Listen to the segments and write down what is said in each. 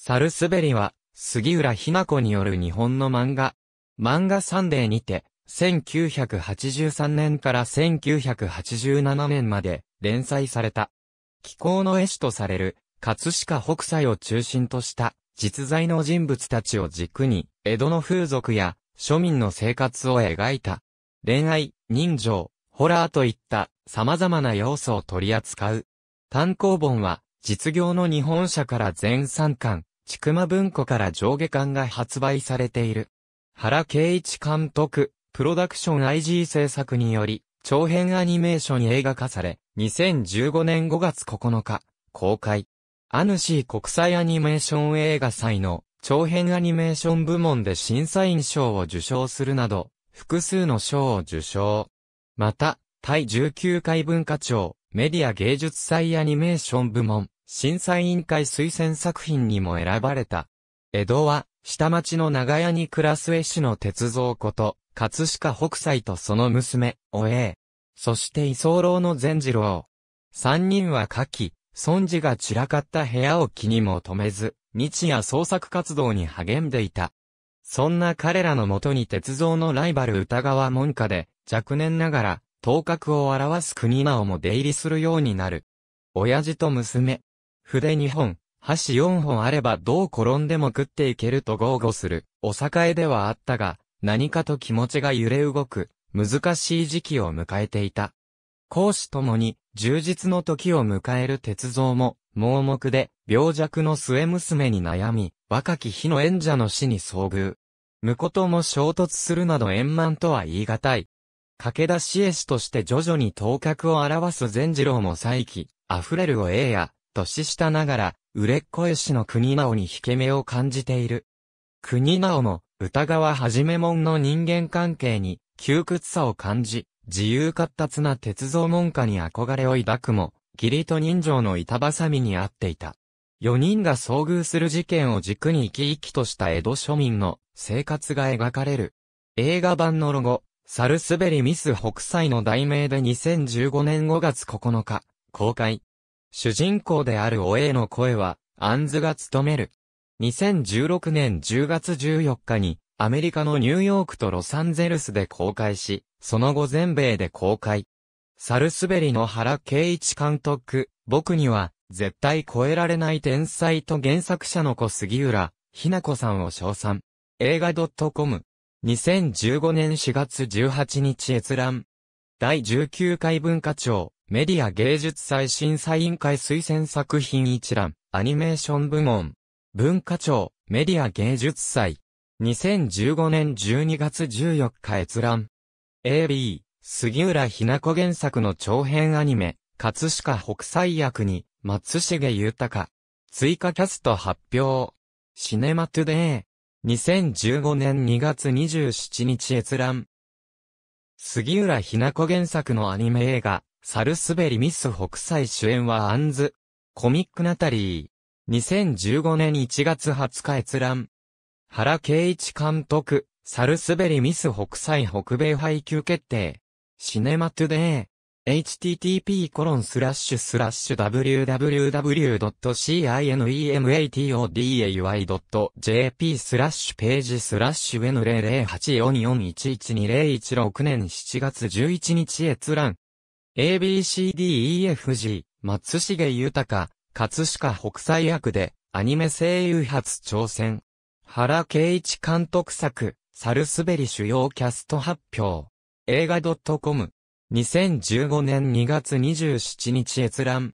サルスベリは、杉浦ひな子による日本の漫画。漫画サンデーにて、1983年から1987年まで連載された。気候の絵師とされる、葛飾北斎を中心とした実在の人物たちを軸に、江戸の風俗や庶民の生活を描いた。恋愛、人情、ホラーといった様々な要素を取り扱う。単行本は、実業の日本社から全3巻、ちくま文庫から上下巻が発売されている。原圭一監督、プロダクション IG 制作により、長編アニメーション映画化され、2015年5月9日、公開。アヌシー国際アニメーション映画祭の長編アニメーション部門で審査員賞を受賞するなど、複数の賞を受賞。また、第19回文化庁、メディア芸術祭アニメーション部門、審査委員会推薦作品にも選ばれた。江戸は、下町の長屋に暮らす絵師の鉄造こと、葛飾北斎とその娘、おえそして居候の善次郎。三人は夏季、孫子が散らかった部屋を気にも留めず、日夜創作活動に励んでいた。そんな彼らのもとに鉄造のライバル歌川門下で、若年ながら、頭角を表す国直も出入りするようになる。親父と娘、筆2本、箸4本あればどう転んでも食っていけると豪語する。お栄えではあったが、何かと気持ちが揺れ動く、難しい時期を迎えていた。講師ともに、充実の時を迎える鉄造も、盲目で、病弱の末娘に悩み、若き日の演者の死に遭遇。婿とも衝突するなど円満とは言い難い。駆け出し絵師として徐々に頭角を表す善次郎も再起、溢れるを栄や、年下ながら、売れっ子絵師の国直に引け目を感じている。国直も、歌川はじめもんの人間関係に、窮屈さを感じ、自由活達な鉄造門下に憧れを抱くも、義理と人情の板挟みにあっていた。4人が遭遇する事件を軸に生き生きとした江戸庶民の生活が描かれる。映画版のロゴ、サルスベリミス北斎の題名で2015年5月9日、公開。主人公であるおえいの声は、アンズが務める。2016年10月14日に、アメリカのニューヨークとロサンゼルスで公開し、その後全米で公開。サルスベリの原圭一監督、僕には、絶対超えられない天才と原作者の子杉浦、ひなこさんを称賛。映画 .com。2015年4月18日閲覧。第19回文化庁。メディア芸術祭審査委員会推薦作品一覧、アニメーション部門、文化庁、メディア芸術祭、2015年12月14日閲覧。AB、杉浦ひな子原作の長編アニメ、葛飾北斎役に、松重豊。追加キャスト発表。シネマトゥデイ。2015年2月27日閲覧。杉浦ひな子原作のアニメ映画、サルスベリミス北斎主演はアンズ、コミックナタリー、2015年1月20日閲覧。原圭一監督、サルスベリミス北斎北米配給決定。シネマトゥデイ、http コロンスラッシュスラッシュ www.cinematoday.jp スラッシュページスラッシュ N00844112016 年7月11日閲覧。ABCDEFG、松重豊、葛飾北斎役で、アニメ声優初挑戦。原圭一監督作、サルスベリ主要キャスト発表。映画 .com。2015年2月27日閲覧。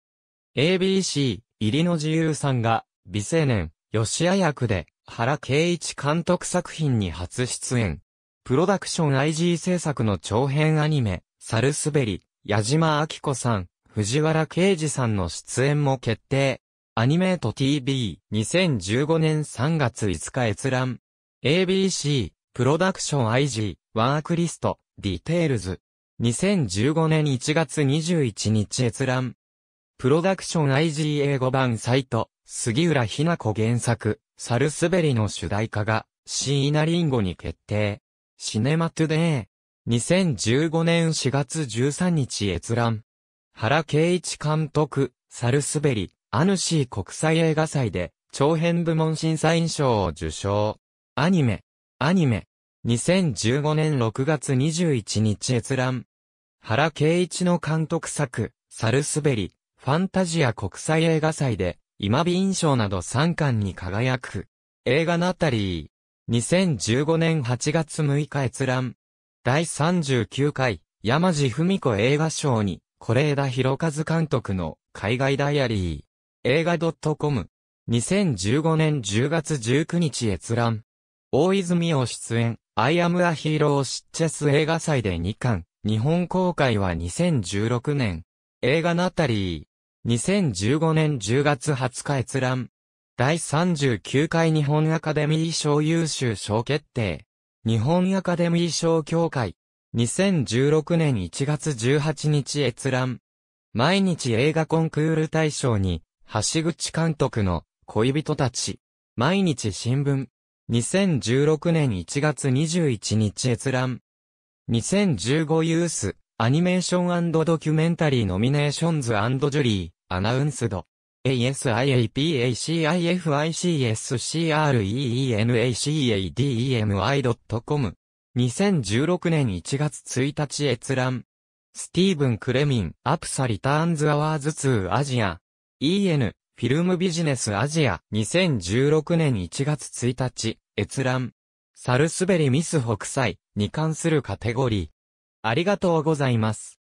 ABC、入りの自由さんが、美青年、吉谷役で、原圭一監督作品に初出演。プロダクション IG 制作の長編アニメ、サルスベリ、矢島明子さん、藤原啓治さんの出演も決定。アニメート TV、2015年3月5日閲覧。ABC、プロダクション IG、ワークリスト、ディテールズ。2015年1月21日閲覧。プロダクション IG 英語版サイト、杉浦ひな子原作、サルスベリの主題歌が、シーナリンゴに決定。シネマトゥデー。2015年4月13日閲覧。原圭一監督、サルスベリ、アヌシー国際映画祭で、長編部門審査員賞を受賞。アニメ、アニメ。2015年6月21日閲覧。原圭一の監督作、サルスベリ、ファンタジア国際映画祭で、今美印象など3巻に輝く。映画ナタリー。2015年8月6日閲覧。第39回、山地文子映画賞に、是枝裕和監督の海外ダイアリー。映画 .com。2015年10月19日閲覧。大泉洋出演、アイアムアヒーローシッチェス映画祭で2巻。日本公開は2016年。映画ナタリー。2015年10月20日閲覧。第39回日本アカデミー賞優秀賞決定。日本アカデミー賞協会。2016年1月18日閲覧。毎日映画コンクール大賞に、橋口監督の恋人たち。毎日新聞。2016年1月21日閲覧。2015ユース、アニメーションドキュメンタリーノミネーションズジュリー、アナウンスド。asiapacificreenacademi.com。2016年1月1日閲覧。スティーブン・クレミン、アプサ・リターンズ・アワーズ2アジア。EN、フィルムビジネスアジア。2016年1月1日、閲覧。サルスベリミス北斎に関するカテゴリー。ありがとうございます。